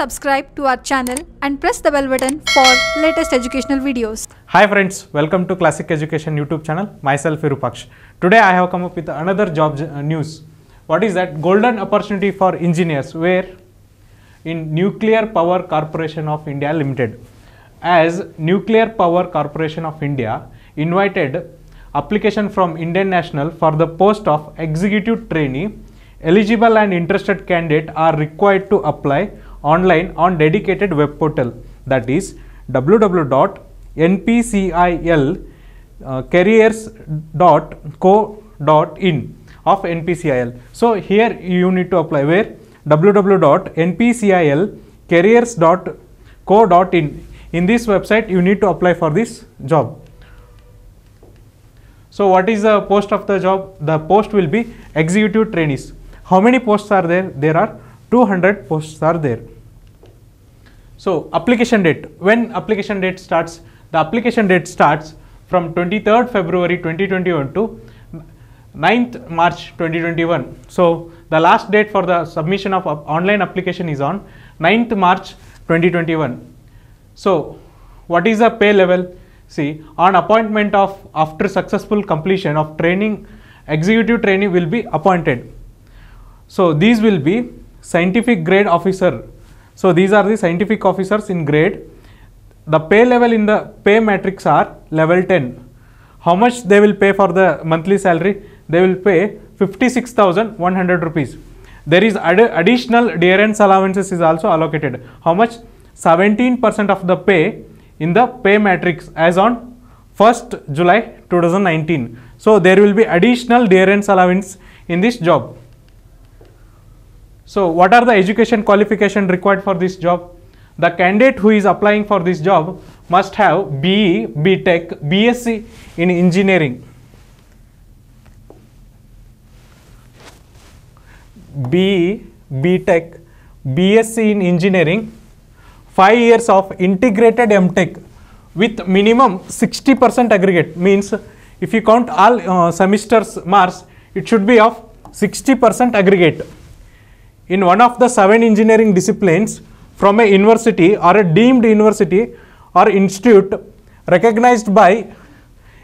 subscribe to our channel and press the bell button for latest educational videos. Hi friends, welcome to Classic Education YouTube channel. Myself Irupaksh. Today I have come up with another job uh, news. What is that? Golden opportunity for engineers where in Nuclear Power Corporation of India Limited. As Nuclear Power Corporation of India invited application from Indian national for the post of executive trainee eligible and interested candidate are required to apply online on dedicated web portal that is www.npcil.careers.co.in uh, of NPCIL. So, here you need to apply where www.npcilcareers.co.in. In this website, you need to apply for this job. So, what is the post of the job? The post will be executive trainees. How many posts are there? There are 200 posts are there. So application date, when application date starts, the application date starts from 23rd February 2021 to 9th March 2021. So the last date for the submission of online application is on 9th March 2021. So what is the pay level? See on appointment of after successful completion of training, executive trainee will be appointed. So these will be scientific grade officer. So these are the scientific officers in grade. The pay level in the pay matrix are level 10. How much they will pay for the monthly salary? They will pay 56,100 rupees. There is ad additional dearance allowances is also allocated. How much? 17% of the pay in the pay matrix as on 1st July 2019. So there will be additional dearance allowance in this job. So what are the education qualification required for this job? The candidate who is applying for this job must have BE, BTech, BSc in engineering. BE, BTech, BSc in engineering, 5 years of integrated MTech with minimum 60% aggregate means if you count all uh, semesters marks, it should be of 60% aggregate in one of the seven engineering disciplines from a university or a deemed university or institute recognized by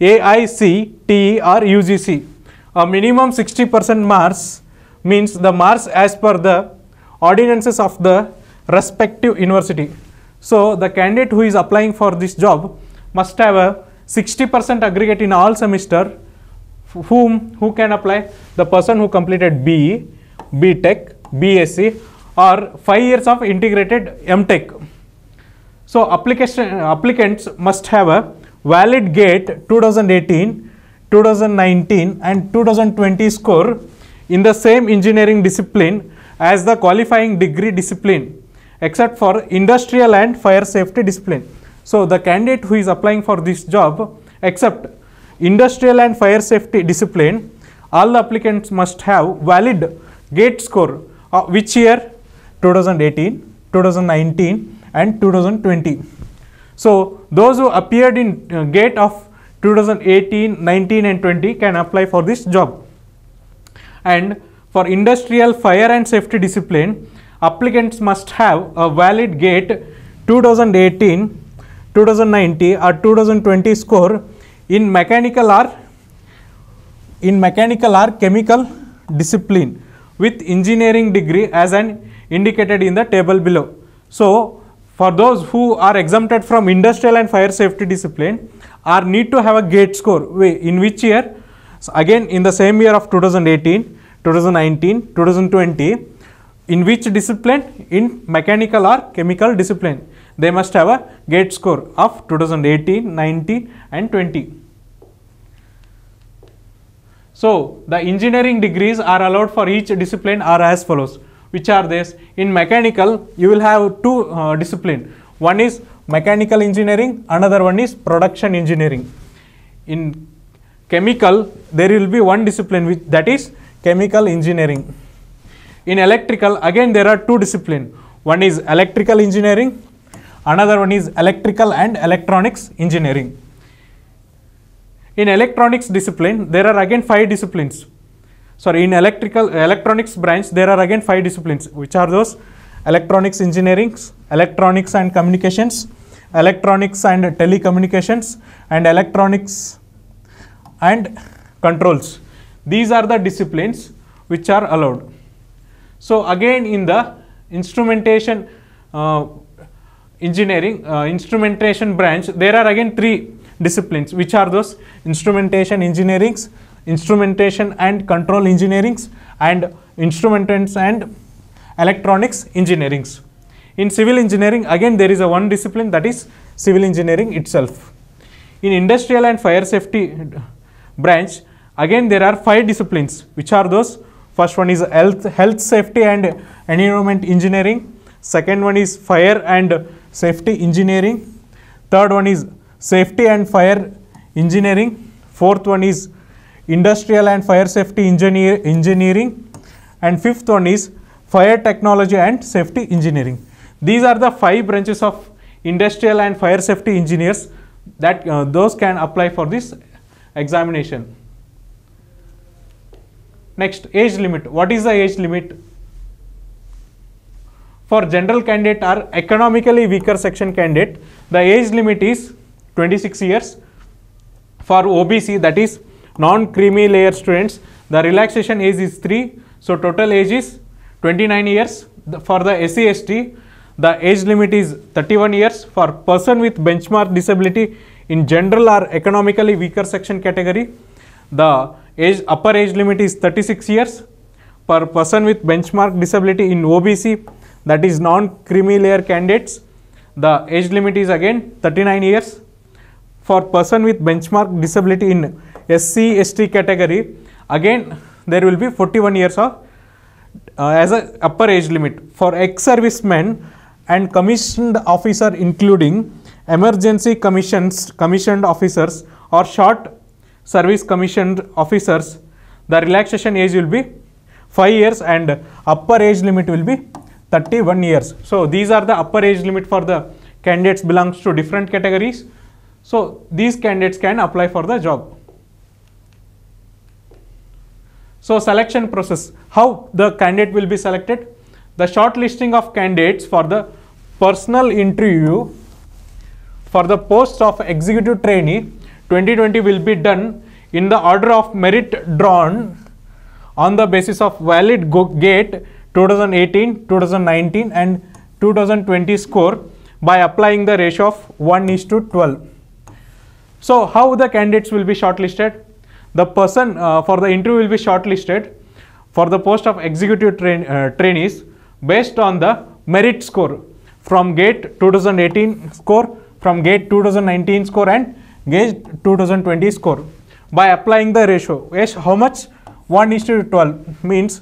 AICTE or UGC. A minimum 60% marks means the marks as per the ordinances of the respective university. So, the candidate who is applying for this job must have a 60% aggregate in all semester whom who can apply the person who completed BE, B Tech BSc or 5 years of integrated MTech. So application applicants must have a valid GATE 2018, 2019 and 2020 score in the same engineering discipline as the qualifying degree discipline except for industrial and fire safety discipline. So the candidate who is applying for this job except industrial and fire safety discipline all applicants must have valid GATE score uh, which year 2018 2019 and 2020 so those who appeared in uh, gate of 2018 19 and 20 can apply for this job and for industrial fire and safety discipline applicants must have a valid gate 2018 2019, or 2020 score in mechanical or in mechanical or chemical discipline with engineering degree as an indicated in the table below. So, for those who are exempted from industrial and fire safety discipline are need to have a gate score in which year so again in the same year of 2018 2019 2020 in which discipline in mechanical or chemical discipline they must have a gate score of 2018 19 and 20 so, the engineering degrees are allowed for each discipline are as follows, which are this. In mechanical, you will have two uh, discipline. One is mechanical engineering, another one is production engineering. In chemical, there will be one discipline which that is chemical engineering. In electrical, again there are two discipline. One is electrical engineering, another one is electrical and electronics engineering. In electronics discipline, there are again five disciplines. Sorry, in electrical electronics branch, there are again five disciplines, which are those electronics engineering, electronics and communications, electronics and telecommunications, and electronics and controls. These are the disciplines which are allowed. So again in the instrumentation uh, engineering, uh, instrumentation branch, there are again three disciplines which are those instrumentation engineerings instrumentation and control engineerings and instruments and electronics engineerings in civil engineering again there is a one discipline that is civil engineering itself in industrial and fire safety branch again there are five disciplines which are those first one is health health safety and environment engineering second one is fire and safety engineering third one is safety and fire engineering. Fourth one is industrial and fire safety engineer engineering. And fifth one is fire technology and safety engineering. These are the five branches of industrial and fire safety engineers that uh, those can apply for this examination. Next, age limit. What is the age limit? For general candidate or economically weaker section candidate, the age limit is 26 years. For OBC that is non-creamy layer students, the relaxation age is 3. So, total age is 29 years. for the SEST, the age limit is 31 years. For person with benchmark disability in general or economically weaker section category, the age upper age limit is 36 years. Per person with benchmark disability in OBC, that is non-creamy layer candidates, the age limit is again 39 years for person with benchmark disability in SC ST category again there will be 41 years of uh, as a upper age limit for ex-servicemen and commissioned officer including emergency commissions commissioned officers or short service commissioned officers the relaxation age will be 5 years and upper age limit will be 31 years. So, these are the upper age limit for the candidates belongs to different categories. So, these candidates can apply for the job. So, selection process, how the candidate will be selected? The shortlisting of candidates for the personal interview for the post of executive trainee 2020 will be done in the order of merit drawn on the basis of valid GATE 2018, 2019 and 2020 score by applying the ratio of 1 is to 12. So how the candidates will be shortlisted? The person uh, for the interview will be shortlisted for the post of executive train, uh, trainees based on the merit score from GATE 2018 score, from GATE 2019 score and GATE 2020 score by applying the ratio. Yes, how much? 1 is to 12 means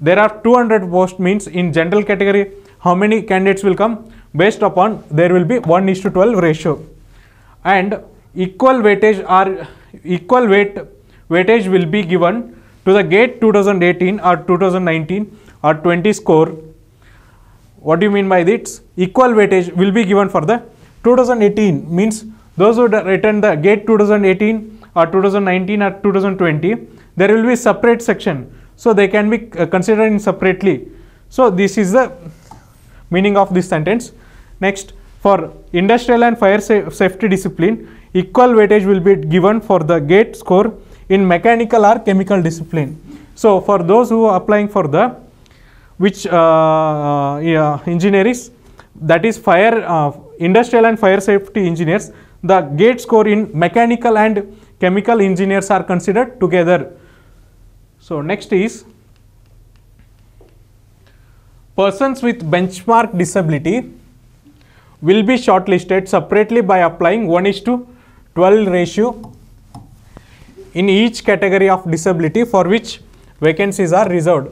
there are 200 posts means in general category how many candidates will come based upon there will be 1 is to 12 ratio and equal weightage are equal weight weightage will be given to the gate 2018 or 2019 or 20 score what do you mean by this equal weightage will be given for the 2018 means those who written the gate 2018 or 2019 or 2020 there will be separate section so they can be uh, considered separately so this is the meaning of this sentence next for industrial and fire sa safety discipline equal weightage will be given for the gate score in mechanical or chemical discipline. So for those who are applying for the which uh, uh, engineers that is fire uh, industrial and fire safety engineers the gate score in mechanical and chemical engineers are considered together. So next is persons with benchmark disability will be shortlisted separately by applying 1 is to 12 ratio in each category of disability for which vacancies are reserved.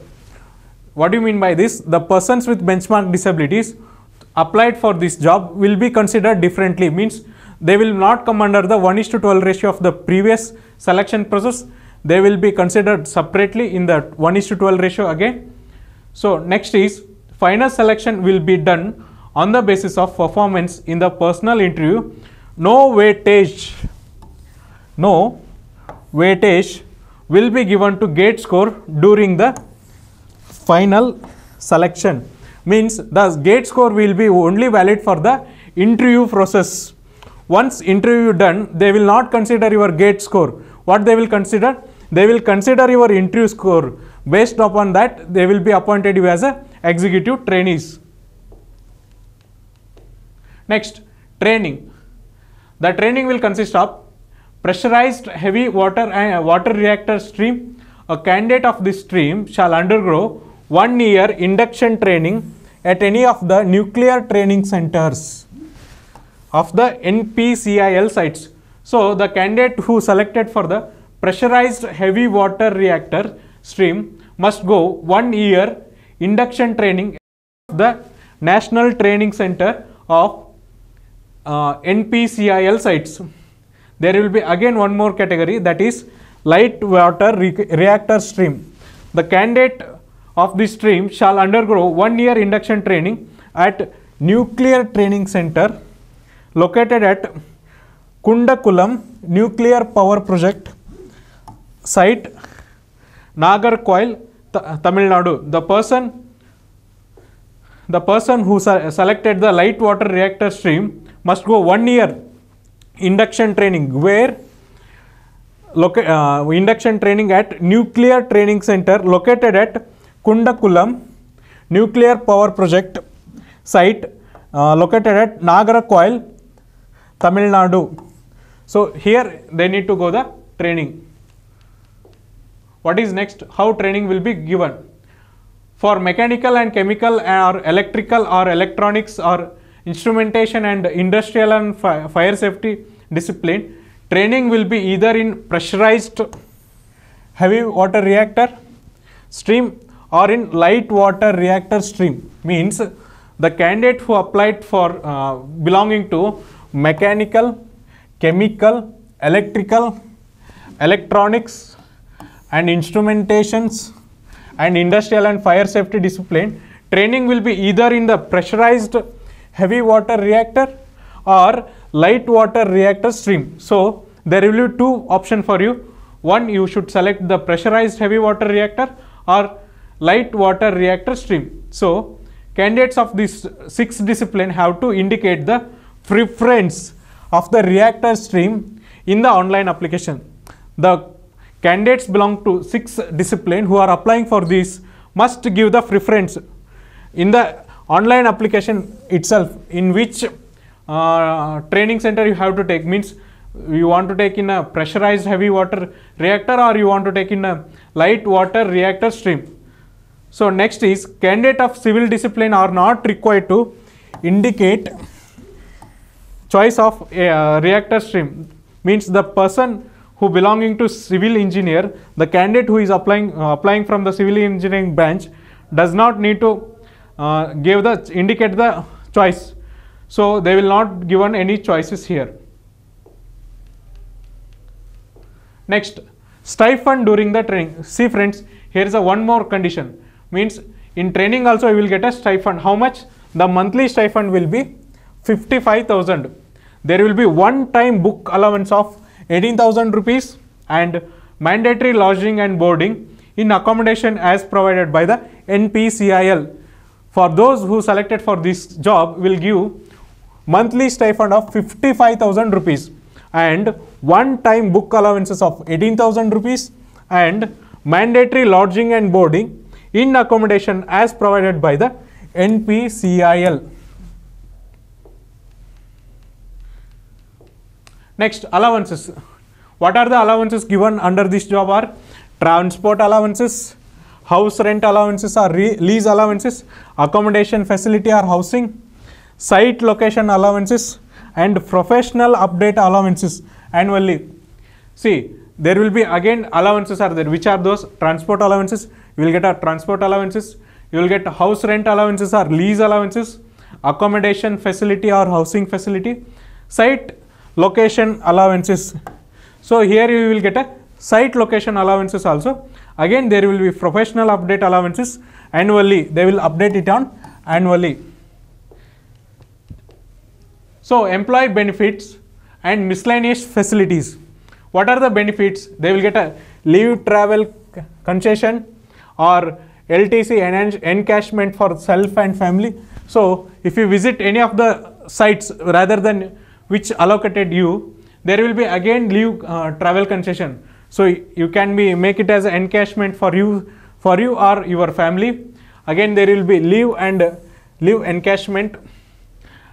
What do you mean by this? The persons with benchmark disabilities applied for this job will be considered differently means they will not come under the 1 is to 12 ratio of the previous selection process. They will be considered separately in the 1 is to 12 ratio again. So, next is final selection will be done on the basis of performance in the personal interview no weightage, no weightage will be given to gate score during the final selection means the gate score will be only valid for the interview process. Once interview done, they will not consider your gate score. What they will consider? They will consider your interview score. Based upon that, they will be appointed you as a executive trainees. Next, training. The training will consist of pressurized heavy water and water reactor stream. A candidate of this stream shall undergo one year induction training at any of the nuclear training centers of the NPCIL sites. So, the candidate who selected for the pressurized heavy water reactor stream must go one year induction training at the National Training Center of uh, NPCIL sites. There will be again one more category that is light water re reactor stream. The candidate of this stream shall undergo one year induction training at Nuclear Training Center located at Kundakulam Nuclear Power Project site, Nagarcoil, Tamil Nadu. The person the person who selected the light water reactor stream must go one year induction training where uh, induction training at nuclear training center located at Kundakulam nuclear power project site uh, located at Nagarcoil, Tamil Nadu. So, here they need to go the training. What is next? How training will be given? for mechanical and chemical or electrical or electronics or instrumentation and industrial and fire safety discipline, training will be either in pressurized heavy water reactor stream or in light water reactor stream means the candidate who applied for uh, belonging to mechanical, chemical, electrical, electronics and instrumentations and industrial and fire safety discipline, training will be either in the pressurized heavy water reactor or light water reactor stream. So, there will be two option for you. One, you should select the pressurized heavy water reactor or light water reactor stream. So, candidates of this six discipline have to indicate the preference of the reactor stream in the online application. The candidates belong to six discipline who are applying for this must give the preference in the online application itself in which uh, training center you have to take means you want to take in a pressurized heavy water reactor or you want to take in a light water reactor stream. So next is candidate of civil discipline are not required to indicate choice of a, uh, reactor stream means the person who belonging to civil engineer, the candidate who is applying, uh, applying from the civil engineering branch does not need to uh, give the indicate the choice. So they will not given any choices here. Next, stipend during the training. See friends, here is a one more condition. Means in training also you will get a stipend. How much? The monthly stipend will be 55,000. There will be one time book allowance of 18,000 rupees and mandatory lodging and boarding in accommodation as provided by the NPCIL. For those who selected for this job will give monthly stipend of 55,000 rupees and one time book allowances of 18,000 rupees and mandatory lodging and boarding in accommodation as provided by the NPCIL. Next, allowances. What are the allowances given under this job are transport allowances, house rent allowances or lease allowances, accommodation facility or housing, site location allowances and professional update allowances annually. See, there will be again allowances are there. Which are those? Transport allowances. You will get a transport allowances. You will get house rent allowances or lease allowances, accommodation facility or housing facility, site location allowances. So here you will get a site location allowances also. Again there will be professional update allowances annually. They will update it on annually. So employee benefits and miscellaneous facilities. What are the benefits? They will get a leave travel concession or LTC encashment for self and family. So if you visit any of the sites rather than which allocated you, there will be again leave uh, travel concession. So you can be make it as encashment for you for you or your family. Again there will be leave and leave encashment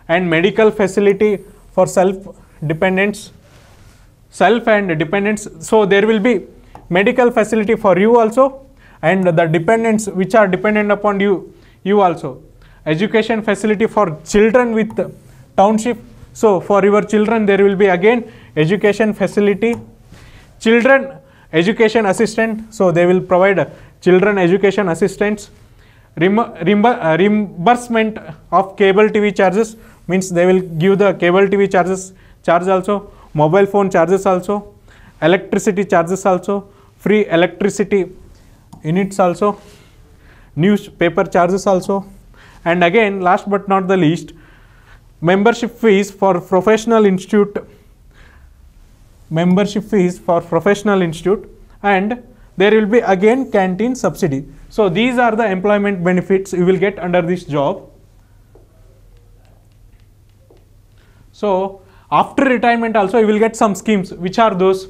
and medical facility for self dependents self and dependents so there will be medical facility for you also and the dependents which are dependent upon you you also education facility for children with township so for your children, there will be again education facility, children education assistant. So they will provide children education assistants, uh, reimbursement of cable TV charges means they will give the cable TV charges charge also, mobile phone charges also, electricity charges also, free electricity units also, newspaper charges also, and again last but not the least membership fees for professional institute membership fees for professional institute and there will be again canteen subsidy. So these are the employment benefits you will get under this job. So after retirement also you will get some schemes. Which are those?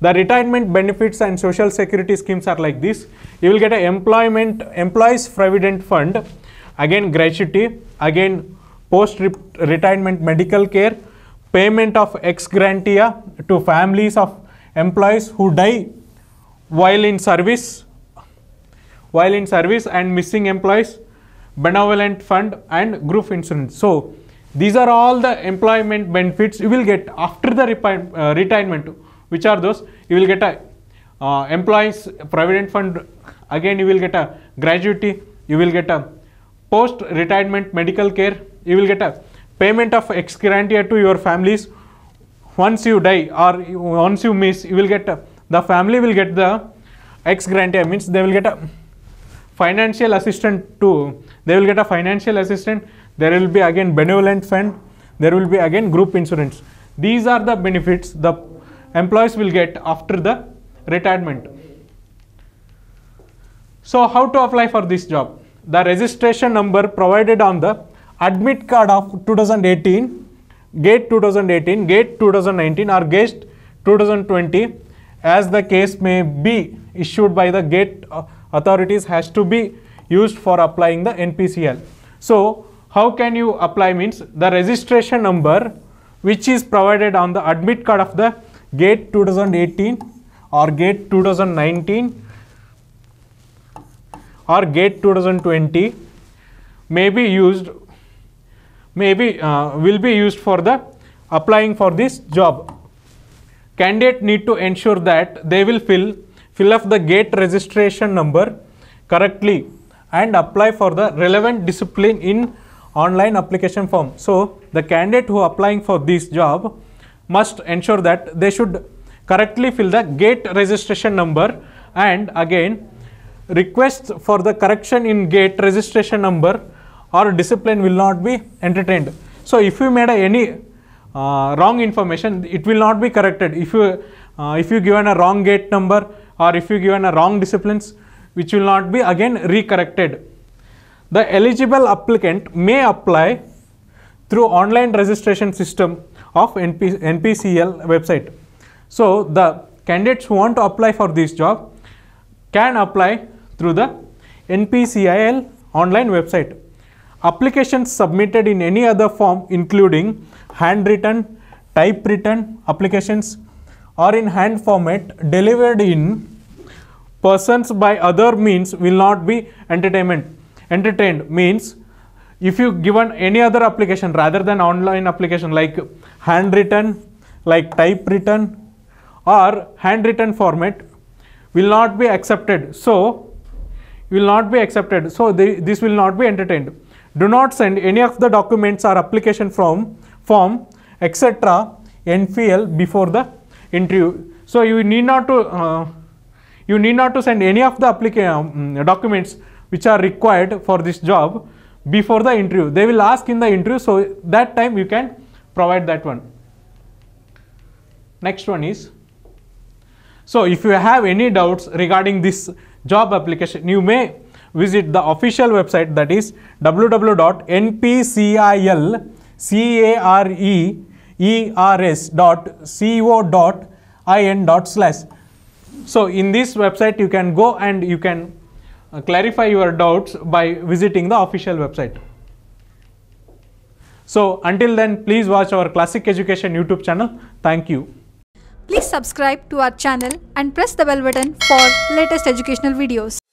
The retirement benefits and social security schemes are like this. You will get a employment employees provident fund, again gratuity, again post retirement medical care, payment of ex grantia to families of employees who die while in service, while in service and missing employees, benevolent fund and group insurance. So, these are all the employment benefits you will get after the uh, retirement, which are those you will get a uh, employees provident fund, again you will get a gratuity, you will get a post retirement medical care, you will get a payment of ex gratia to your families once you die or once you miss you will get a, the family will get the ex gratia means they will get a financial assistant to they will get a financial assistant there will be again benevolent fund there will be again group insurance these are the benefits the employees will get after the retirement so how to apply for this job the registration number provided on the admit card of 2018, gate 2018, gate 2019 or gate 2020 as the case may be issued by the gate uh, authorities has to be used for applying the NPCL. So, how can you apply means the registration number which is provided on the admit card of the gate 2018 or gate 2019 or gate 2020 may be used may be uh, will be used for the applying for this job. Candidate need to ensure that they will fill fill up the gate registration number correctly and apply for the relevant discipline in online application form. So, the candidate who applying for this job must ensure that they should correctly fill the gate registration number and again request for the correction in gate registration number or discipline will not be entertained. So if you made any uh, wrong information, it will not be corrected. If you uh, if you given a wrong gate number or if you given a wrong disciplines, which will not be again recorrected. The eligible applicant may apply through online registration system of NP NPCL website. So the candidates who want to apply for this job can apply through the NPCIL online website applications submitted in any other form including handwritten, typewritten applications or in hand format delivered in persons by other means will not be entertainment. Entertained means if you given any other application rather than online application like handwritten, like typewritten or handwritten format will not be accepted. So, will not be accepted. So, they, this will not be entertained do not send any of the documents or application from form etc NPL before the interview. So you need not to uh, you need not to send any of the application um, documents which are required for this job before the interview. They will ask in the interview, so that time you can provide that one. Next one is so if you have any doubts regarding this job application, you may visit the official website that is www.npcilcareers.co.in. slash. So in this website you can go and you can uh, clarify your doubts by visiting the official website. So until then please watch our classic education YouTube channel. Thank you. Please subscribe to our channel and press the bell button for latest educational videos.